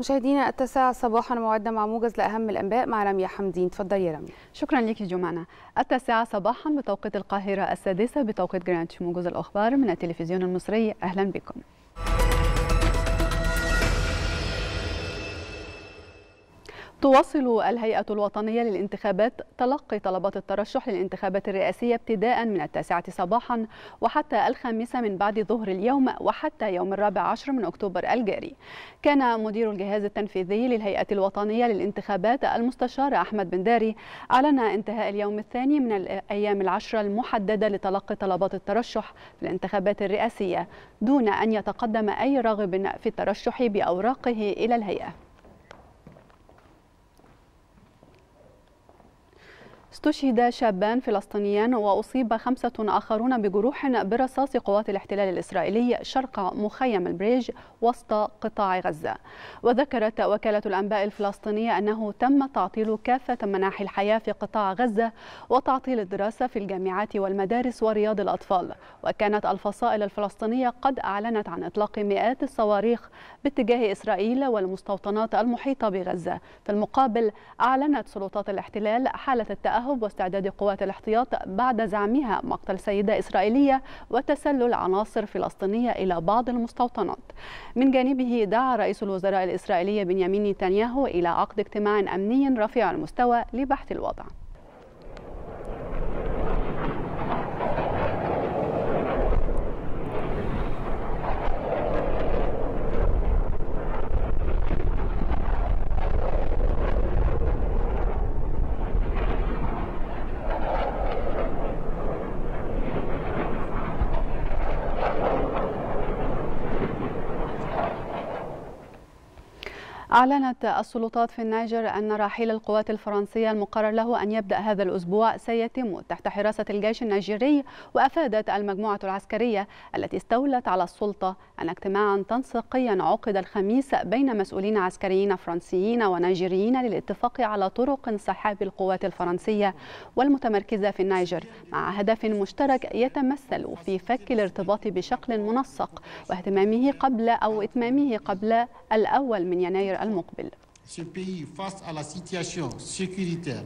مشاهدينا التاسعة صباحا موعدنا مع موجز لأهم الأنباء مع رميا حمدين تفضل يا رميا شكرا لك جمانة التاسعة صباحا بتوقيت القاهرة السادسة بتوقيت جرانتش موجز الأخبار من التلفزيون المصري أهلا بكم تواصل الهيئة الوطنية للانتخابات تلقي طلبات الترشح للانتخابات الرئاسية ابتداء من التاسعة صباحا وحتى الخامسة من بعد ظهر اليوم وحتى يوم الرابع عشر من أكتوبر الجاري كان مدير الجهاز التنفيذي للهيئة الوطنية للانتخابات المستشار أحمد بن داري أعلن انتهاء اليوم الثاني من الأيام العشرة المحددة لتلقي طلبات الترشح في الانتخابات الرئاسية دون أن يتقدم أي راغب في الترشح بأوراقه إلى الهيئة استشهد شابان فلسطينيان وأصيب خمسة آخرون بجروح برصاص قوات الاحتلال الإسرائيلي شرق مخيم البريج وسط قطاع غزة وذكرت وكالة الأنباء الفلسطينية أنه تم تعطيل كافة مناحي الحياة في قطاع غزة وتعطيل الدراسة في الجامعات والمدارس ورياض الأطفال وكانت الفصائل الفلسطينية قد أعلنت عن إطلاق مئات الصواريخ باتجاه إسرائيل والمستوطنات المحيطة بغزة في المقابل أعلنت سلطات الاحتلال حالة التأهل التاهب واستعداد قوات الاحتياط بعد زعمها مقتل سيدة إسرائيلية وتسلل عناصر فلسطينية إلى بعض المستوطنات من جانبه دعا رئيس الوزراء الإسرائيلي بنيامين نتنياهو إلى عقد اجتماع أمني رفيع المستوى لبحث الوضع أعلنت السلطات في النيجر أن رحيل القوات الفرنسية المقرر له أن يبدأ هذا الأسبوع سيتم تحت حراسة الجيش النيجيري وأفادت المجموعة العسكرية التي استولت على السلطة أن اجتماعا تنسيقيا عقد الخميس بين مسؤولين عسكريين فرنسيين ونيجيريين للاتفاق على طرق انسحاب القوات الفرنسية والمتمركزة في النيجر مع هدف مشترك يتمثل في فك الارتباط بشكل منسق واهتمامه قبل أو إتمامه قبل الأول من يناير Ce pays face à la situation sécuritaire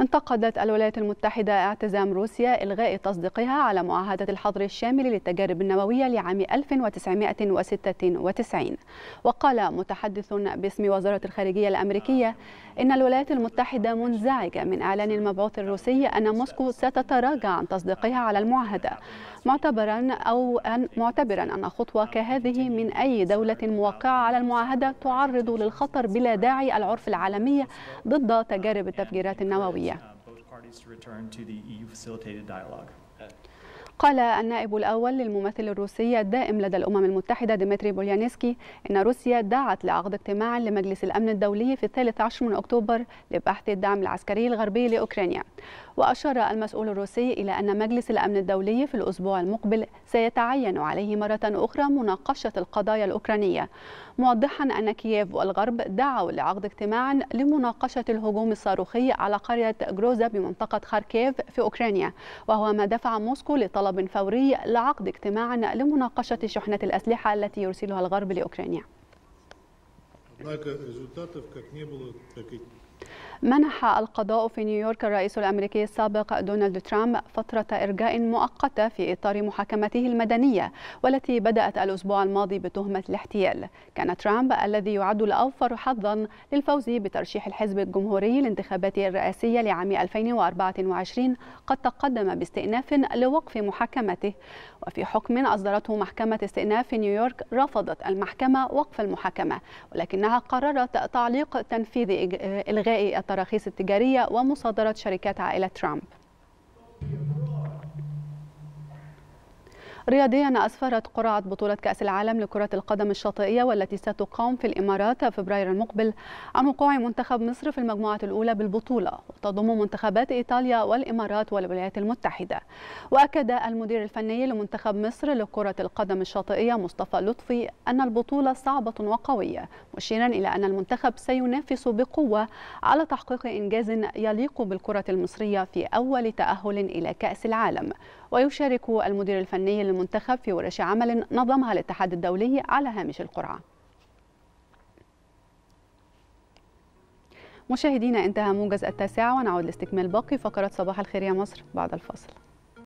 انتقدت الولايات المتحدة اعتزام روسيا إلغاء تصديقها على معاهدة الحظر الشامل للتجارب النووية لعام 1996 وقال متحدث باسم وزارة الخارجية الأمريكية إن الولايات المتحدة منزعجة من إعلان المبعوث الروسي أن موسكو ستتراجع عن تصديقها على المعاهدة معتبرا أو أن معتبرا أن خطوة كهذه من أي دولة موقعة على المعاهدة تعرض للخطر بلا داعي العرف العالمي ضد تجارب التفجيرات النووية Uh, e قال النائب الأول للممثل الروسي الدائم لدى الأمم المتحدة ديمتري بوليانسكي إن روسيا دعت لعقد اجتماع لمجلس الأمن الدولي في الثالث عشر من أكتوبر لبحث الدعم العسكري الغربي لأوكرانيا وأشار المسؤول الروسي إلى أن مجلس الأمن الدولي في الأسبوع المقبل سيتعين عليه مرة أخرى مناقشة القضايا الأوكرانية موضحا أن كييف والغرب دعوا لعقد اجتماع لمناقشة الهجوم الصاروخي على قرية جروزا بمنطقة خاركيف في أوكرانيا وهو ما دفع موسكو لطلب فوري لعقد اجتماع لمناقشة شحنة الأسلحة التي يرسلها الغرب لأوكرانيا. Однако результатов как не было, так и منح القضاء في نيويورك الرئيس الأمريكي السابق دونالد ترامب فترة إرجاء مؤقتة في إطار محاكمته المدنية والتي بدأت الأسبوع الماضي بتهمة الاحتيال كان ترامب الذي يعد الأوفر حظا للفوز بترشيح الحزب الجمهوري لانتخابات الرئاسية لعام 2024 قد تقدم باستئناف لوقف محاكمته وفي حكم أصدرته محكمة استئناف في نيويورك رفضت المحكمة وقف المحاكمة ولكنها قررت تعليق تنفيذ إلغاء التراخيص التجارية ومصادرة شركات عائلة ترامب رياضيا أسفرت قرعة بطولة كأس العالم لكرة القدم الشاطئية والتي ستقام في الإمارات فبراير المقبل عن وقوع منتخب مصر في المجموعة الأولى بالبطولة وتضم منتخبات إيطاليا والإمارات والولايات المتحدة وأكد المدير الفني لمنتخب مصر لكرة القدم الشاطئية مصطفى لطفي أن البطولة صعبة وقوية مشيرا إلى أن المنتخب سينافس بقوة على تحقيق إنجاز يليق بالكرة المصرية في أول تأهل إلى كأس العالم ويشارك المدير الفني للمنتخب في ورش عمل نظمها الاتحاد الدولي على هامش القرعه مشاهدينا انتهى موجز التاسعة ونعود لاستكمال باقي فقرات صباح الخير يا مصر بعد الفاصل